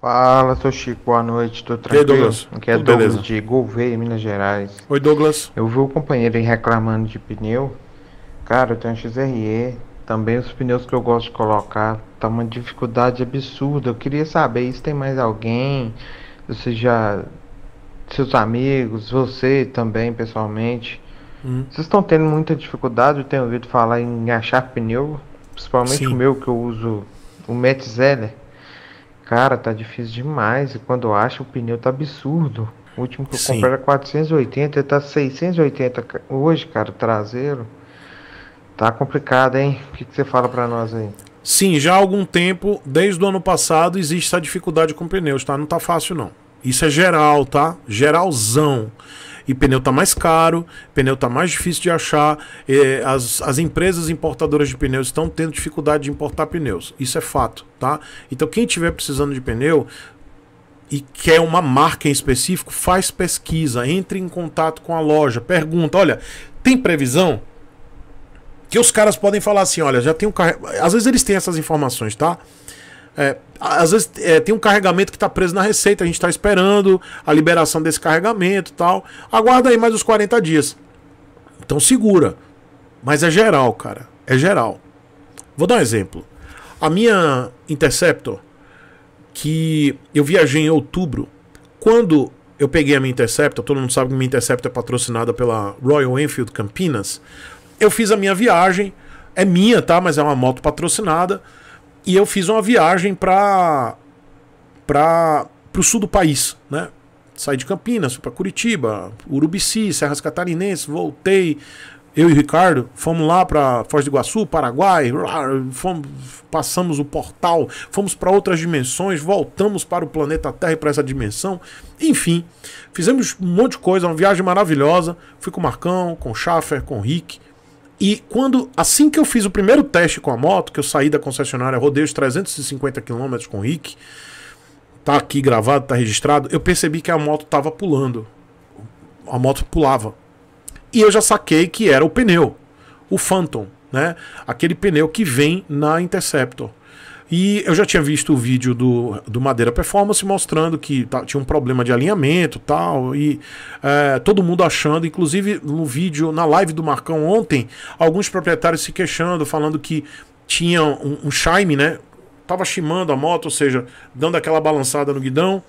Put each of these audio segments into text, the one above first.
Fala, sou Chico, boa noite, tô tranquilo. E aí, Douglas? Aqui é Tudo Douglas beleza. de Gouveia, Minas Gerais. Oi, Douglas. Eu vi o companheiro aí reclamando de pneu. Cara, eu tenho um XRE, também os pneus que eu gosto de colocar, tá uma dificuldade absurda. Eu queria saber se tem mais alguém, Você já seus amigos, você também pessoalmente. Hum. Vocês estão tendo muita dificuldade, eu tenho ouvido falar em achar pneu, principalmente Sim. o meu que eu uso, o Metzeler. Cara, tá difícil demais. E quando acha, o pneu tá absurdo. O último que eu Sim. comprei era 480, tá 680 hoje, cara, traseiro. Tá complicado, hein? O que, que você fala para nós aí? Sim, já há algum tempo, desde o ano passado, existe essa dificuldade com pneus, tá? Não tá fácil, não. Isso é geral, tá? Geralzão. E pneu tá mais caro, pneu tá mais difícil de achar. as, as empresas importadoras de pneus estão tendo dificuldade de importar pneus. Isso é fato, tá? Então quem tiver precisando de pneu, e quer uma marca em específico, faz pesquisa, entre em contato com a loja, pergunta: olha, tem previsão? Que os caras podem falar assim: olha, já tem um carro. Às vezes eles têm essas informações, tá? É, às vezes é, tem um carregamento que está preso na receita, a gente está esperando a liberação desse carregamento tal. Aguarda aí mais uns 40 dias. Então segura. Mas é geral, cara. É geral. Vou dar um exemplo. A minha Interceptor, que eu viajei em outubro, quando eu peguei a minha Interceptor, todo mundo sabe que minha Interceptor é patrocinada pela Royal Enfield Campinas, eu fiz a minha viagem. É minha, tá? Mas é uma moto patrocinada. E eu fiz uma viagem para para o sul do país, né? Saí de Campinas, fui para Curitiba, Urubici, Serras Catarinenses, voltei. Eu e o Ricardo fomos lá para Foz do Iguaçu, Paraguai, fomos, passamos o portal, fomos para outras dimensões, voltamos para o planeta Terra e para essa dimensão. Enfim, fizemos um monte de coisa, uma viagem maravilhosa. Fui com o Marcão, com o Schaffer, com o Rick e quando assim que eu fiz o primeiro teste com a moto, que eu saí da concessionária, rodei os 350 km com o Rick, tá aqui gravado, tá registrado, eu percebi que a moto tava pulando. A moto pulava. E eu já saquei que era o pneu, o Phantom, né? Aquele pneu que vem na Interceptor. E eu já tinha visto o vídeo do, do Madeira Performance mostrando que tinha um problema de alinhamento tal. E é, todo mundo achando, inclusive no vídeo, na live do Marcão ontem, alguns proprietários se queixando, falando que tinha um, um chime, né? Tava chimando a moto, ou seja, dando aquela balançada no guidão.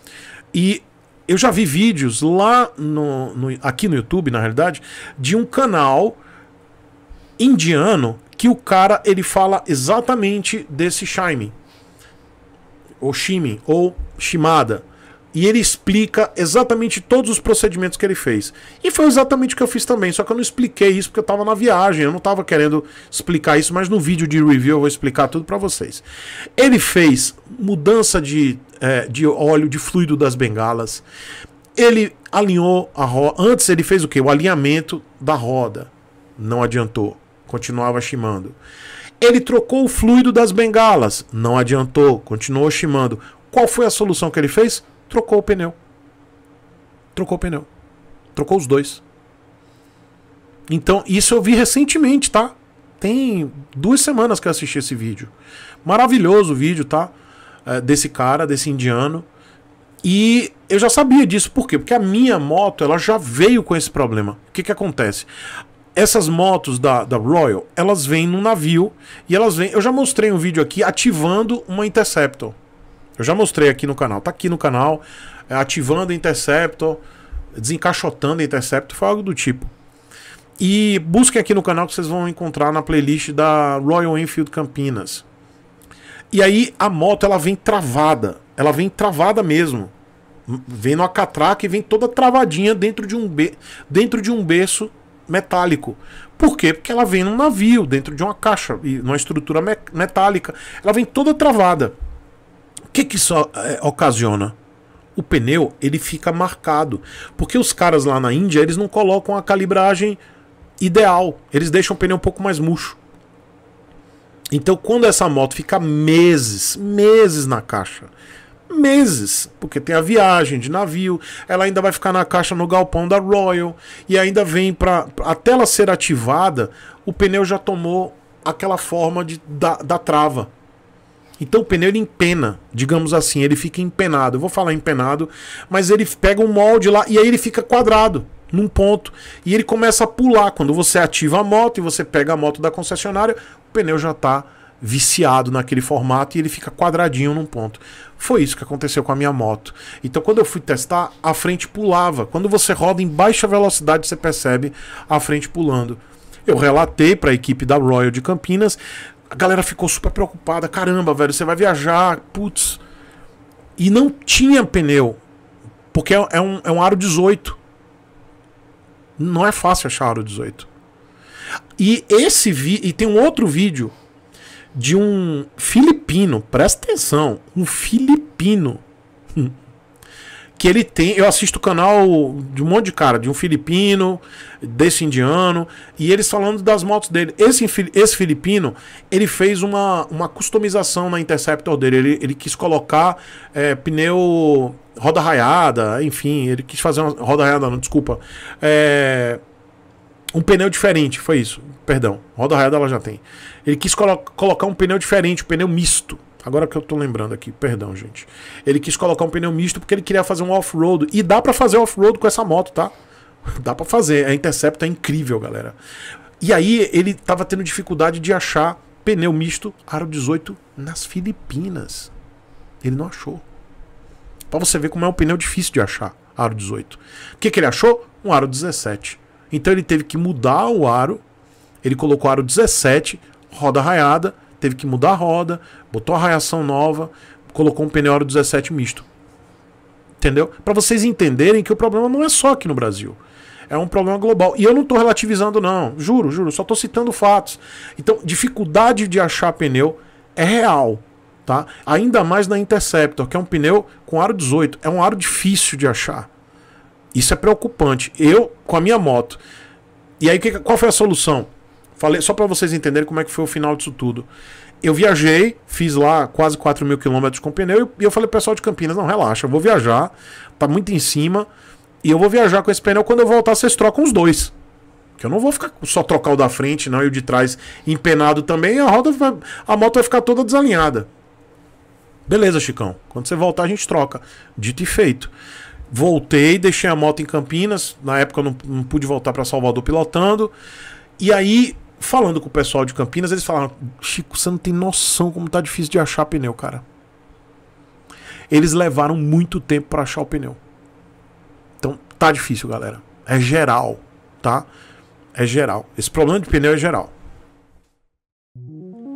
E eu já vi vídeos lá no, no aqui no YouTube, na realidade, de um canal indiano que o cara ele fala exatamente desse Shime, ou Shime, ou Shimada. E ele explica exatamente todos os procedimentos que ele fez. E foi exatamente o que eu fiz também, só que eu não expliquei isso porque eu tava na viagem, eu não tava querendo explicar isso, mas no vídeo de review eu vou explicar tudo para vocês. Ele fez mudança de, é, de óleo, de fluido das bengalas. Ele alinhou a roda. Antes ele fez o que? O alinhamento da roda. Não adiantou. Continuava chimando. Ele trocou o fluido das bengalas. Não adiantou, continuou chimando. Qual foi a solução que ele fez? Trocou o pneu. Trocou o pneu. Trocou os dois. Então, isso eu vi recentemente, tá? Tem duas semanas que eu assisti esse vídeo. Maravilhoso o vídeo, tá? É, desse cara, desse indiano. E eu já sabia disso, por quê? Porque a minha moto ela já veio com esse problema. O que, que acontece? essas motos da, da Royal, elas vêm num navio e elas vêm. Eu já mostrei um vídeo aqui ativando uma Interceptor. Eu já mostrei aqui no canal, tá aqui no canal, é, ativando Interceptor, desencaixotando Interceptor, foi algo do tipo. E busquem aqui no canal que vocês vão encontrar na playlist da Royal Enfield Campinas. E aí a moto ela vem travada, ela vem travada mesmo. Vem no catraca e vem toda travadinha dentro de um, be dentro de um berço metálico. Por quê? Porque ela vem num navio, dentro de uma caixa, e numa estrutura me metálica. Ela vem toda travada. O que, que isso é, ocasiona? O pneu ele fica marcado. Porque os caras lá na Índia eles não colocam a calibragem ideal. Eles deixam o pneu um pouco mais murcho. Então, quando essa moto fica meses, meses na caixa, meses, porque tem a viagem de navio, ela ainda vai ficar na caixa no galpão da Royal e ainda vem para até ela ser ativada, o pneu já tomou aquela forma de, da, da trava. Então o pneu ele empena, digamos assim, ele fica empenado. Eu vou falar empenado, mas ele pega um molde lá e aí ele fica quadrado num ponto e ele começa a pular quando você ativa a moto e você pega a moto da concessionária, o pneu já está viciado naquele formato e ele fica quadradinho num ponto. Foi isso que aconteceu com a minha moto. Então, quando eu fui testar, a frente pulava. Quando você roda em baixa velocidade, você percebe a frente pulando. Eu relatei para a equipe da Royal de Campinas. A galera ficou super preocupada. Caramba, velho, você vai viajar, putz. E não tinha pneu, porque é, é um, é um aro 18. Não é fácil achar aro 18. E esse vi e tem um outro vídeo de um filipino, presta atenção, um filipino. Que ele tem, eu assisto o canal de um monte de cara, de um filipino, desse indiano, e eles falando das motos dele. Esse, esse filipino, ele fez uma, uma customização na Interceptor dele. Ele, ele quis colocar é, pneu roda raiada, enfim, ele quis fazer uma roda raiada, não, desculpa. É, um pneu diferente, foi isso perdão. Roda raiada ela já tem. Ele quis colo colocar um pneu diferente, um pneu misto. Agora que eu tô lembrando aqui, perdão, gente. Ele quis colocar um pneu misto porque ele queria fazer um off-road. E dá para fazer off-road com essa moto, tá? Dá para fazer. A Interceptor é incrível, galera. E aí ele tava tendo dificuldade de achar pneu misto aro 18 nas Filipinas. Ele não achou. Para você ver como é um pneu difícil de achar, aro 18. O que, que ele achou? Um aro 17. Então ele teve que mudar o aro ele colocou aro 17, roda raiada, teve que mudar a roda, botou a raiação nova, colocou um pneu aro 17 misto. Entendeu? Para vocês entenderem que o problema não é só aqui no Brasil. É um problema global. E eu não estou relativizando, não. Juro, juro. Só estou citando fatos. Então, dificuldade de achar pneu é real. Tá? Ainda mais na Interceptor, que é um pneu com aro 18. É um aro difícil de achar. Isso é preocupante. Eu, com a minha moto. E aí, qual foi a solução? Falei, só para vocês entenderem como é que foi o final disso tudo. Eu viajei, fiz lá quase 4 mil quilômetros com pneu e eu falei, pessoal de Campinas, não, relaxa, eu vou viajar, tá muito em cima e eu vou viajar com esse pneu. Quando eu voltar, vocês trocam os dois. Que eu não vou ficar só trocar o da frente, não, e o de trás empenado também, a roda vai, a moto vai ficar toda desalinhada. Beleza, Chicão. Quando você voltar, a gente troca. Dito e feito. Voltei, deixei a moto em Campinas. Na época eu não, não pude voltar para Salvador pilotando. E aí falando com o pessoal de Campinas, eles falaram: Chico, você não tem noção como tá difícil de achar pneu, cara. Eles levaram muito tempo para achar o pneu. Então tá difícil, galera. É geral, tá? É geral. Esse problema de pneu é geral.